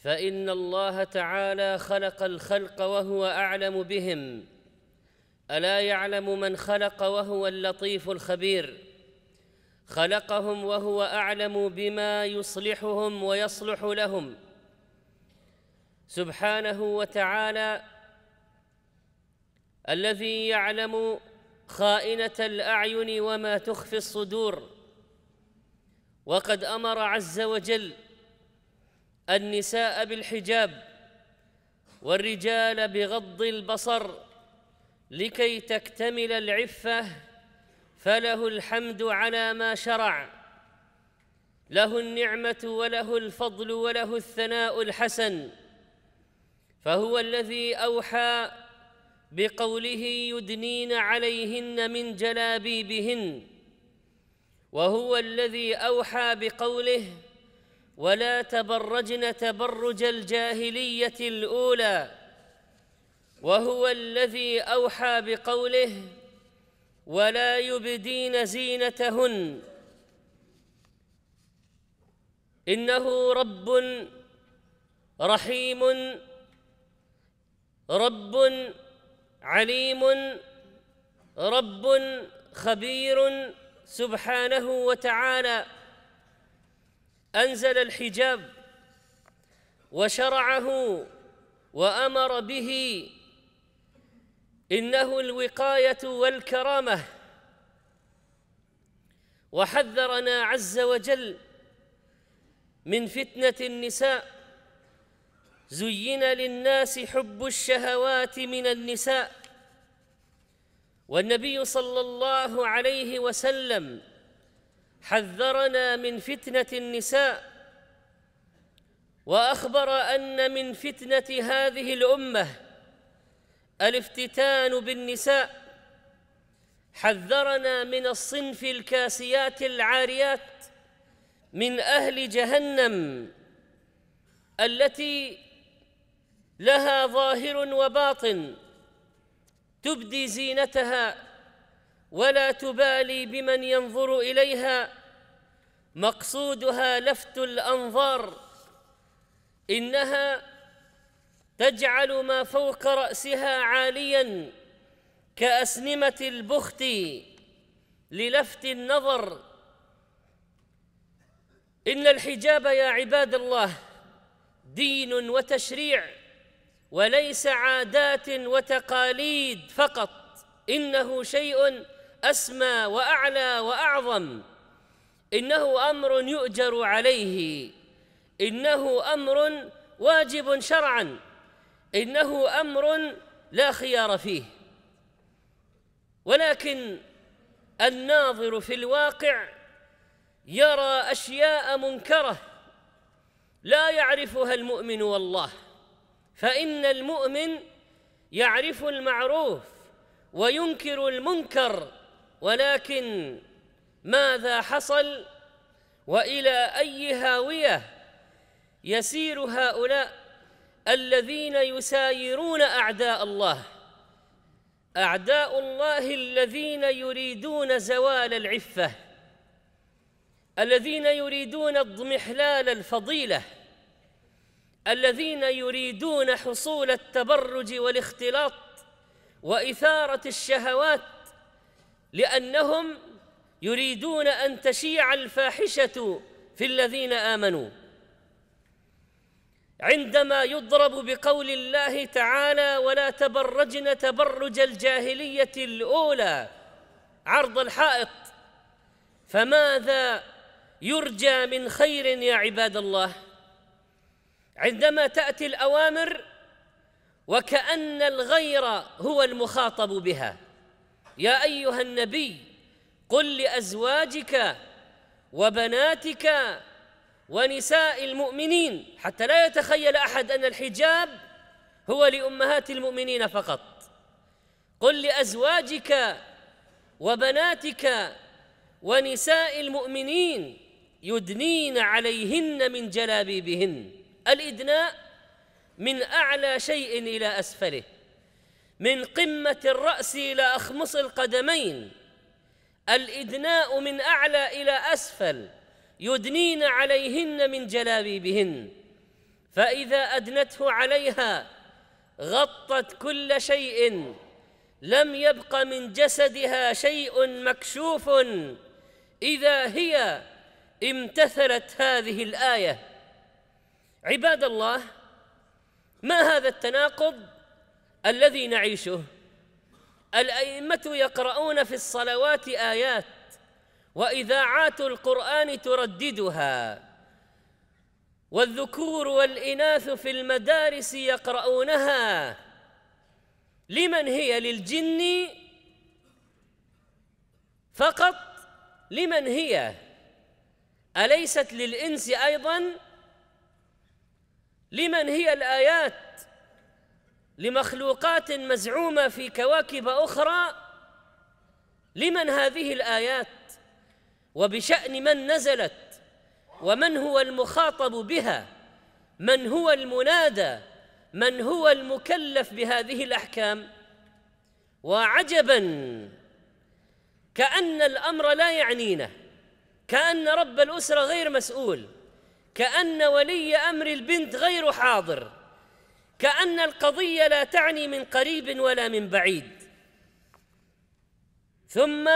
فان الله تعالى خلق الخلق وهو اعلم بهم الا يعلم من خلق وهو اللطيف الخبير خلقهم وهو اعلم بما يصلحهم ويصلح لهم سبحانه وتعالى الذي يعلم خائنه الاعين وما تخفي الصدور وقد امر عز وجل النساء بالحجاب والرجال بغض البصر لكي تكتمل العفه فله الحمد على ما شرع له النعمه وله الفضل وله الثناء الحسن فهو الذي اوحى بقوله يدنين عليهن من جلابيبهن وهو الذي اوحى بقوله ولا تبرجن تبرج الجاهليه الاولى وهو الذي اوحى بقوله ولا يبدين زينتهن انه رب رحيم رب عليم رب خبير سبحانه وتعالى انزل الحجاب وشرعه وامر به انه الوقايه والكرامه وحذرنا عز وجل من فتنه النساء زين للناس حب الشهوات من النساء والنبي صلى الله عليه وسلم حذرنا من فتنه النساء واخبر ان من فتنه هذه الامه الافتتان بالنساء حذرنا من الصنف الكاسيات العاريات من اهل جهنم التي لها ظاهر وباطن تبدي زينتها ولا تبالي بمن ينظر اليها مقصودها لفت الانظار انها تجعل ما فوق راسها عاليا كاسنمه البخت للفت النظر ان الحجاب يا عباد الله دين وتشريع وليس عادات وتقاليد فقط انه شيء اسمى واعلى واعظم انه امر يؤجر عليه انه امر واجب شرعا انه امر لا خيار فيه ولكن الناظر في الواقع يرى اشياء منكره لا يعرفها المؤمن والله فان المؤمن يعرف المعروف وينكر المنكر ولكن ماذا حصل والى اي هاويه يسير هؤلاء الذين يسايرون اعداء الله اعداء الله الذين يريدون زوال العفه الذين يريدون اضمحلال الفضيله الذين يريدون حصول التبرج والاختلاط واثاره الشهوات لأنهم يريدون أن تشيع الفاحشة في الذين آمنوا عندما يضرب بقول الله تعالى ولا تبرجن تبرج الجاهلية الأولى عرض الحائط فماذا يرجى من خير يا عباد الله عندما تأتي الأوامر وكأن الغير هو المخاطب بها يا ايها النبي قل لازواجك وبناتك ونساء المؤمنين حتى لا يتخيل احد ان الحجاب هو لامهات المؤمنين فقط قل لازواجك وبناتك ونساء المؤمنين يدنين عليهن من جلابيبهن الادناء من اعلى شيء الى اسفله من قمة الرأس إلى أخمص القدمين الإدناء من أعلى إلى أسفل يدنين عليهن من جلابيبهن فإذا أدنته عليها غطت كل شيء لم يبق من جسدها شيء مكشوف إذا هي امتثلت هذه الآية عباد الله ما هذا التناقض الذي نعيشه الأئمة يقرؤون في الصلوات آيات وإذاعات القرآن ترددها والذكور والإناث في المدارس يقرؤونها لمن هي للجن فقط لمن هي أليست للإنس أيضا لمن هي الآيات لمخلوقات مزعومه في كواكب اخرى لمن هذه الايات وبشان من نزلت ومن هو المخاطب بها من هو المنادى من هو المكلف بهذه الاحكام وعجبا كان الامر لا يعنينا كان رب الاسره غير مسؤول كان ولي امر البنت غير حاضر كأن القضية لا تعني من قريب ولا من بعيد ثم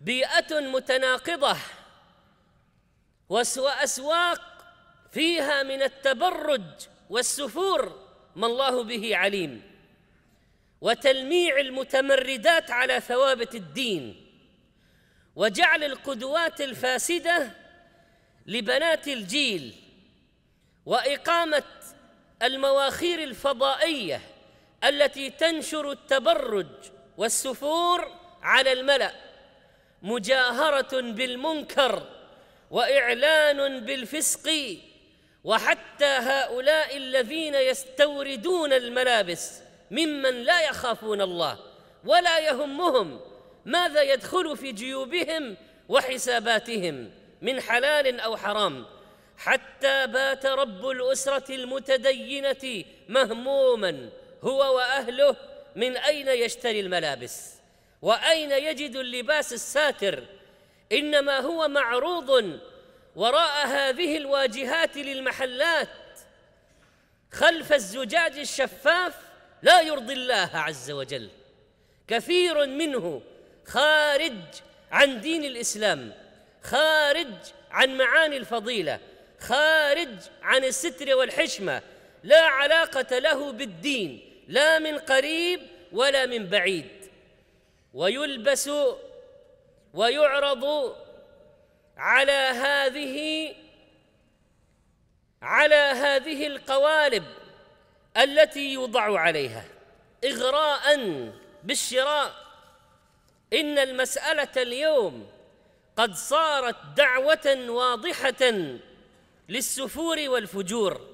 بيئة متناقضة وأسواق فيها من التبرج والسفور ما الله به عليم وتلميع المتمردات على ثوابت الدين وجعل القدوات الفاسدة لبنات الجيل واقامه المواخير الفضائيه التي تنشر التبرج والسفور على الملا مجاهره بالمنكر واعلان بالفسق وحتى هؤلاء الذين يستوردون الملابس ممن لا يخافون الله ولا يهمهم ماذا يدخل في جيوبهم وحساباتهم من حلال او حرام حتى بات رب الاسره المتدينه مهموما هو واهله من اين يشتري الملابس واين يجد اللباس الساتر انما هو معروض وراء هذه الواجهات للمحلات خلف الزجاج الشفاف لا يرضي الله عز وجل كثير منه خارج عن دين الاسلام خارج عن معاني الفضيله خارج عن الستر والحشمة لا علاقة له بالدين لا من قريب ولا من بعيد ويلبس ويعرض على هذه على هذه القوالب التي يوضع عليها إغراء بالشراء إن المسألة اليوم قد صارت دعوة واضحة للسفور والفجور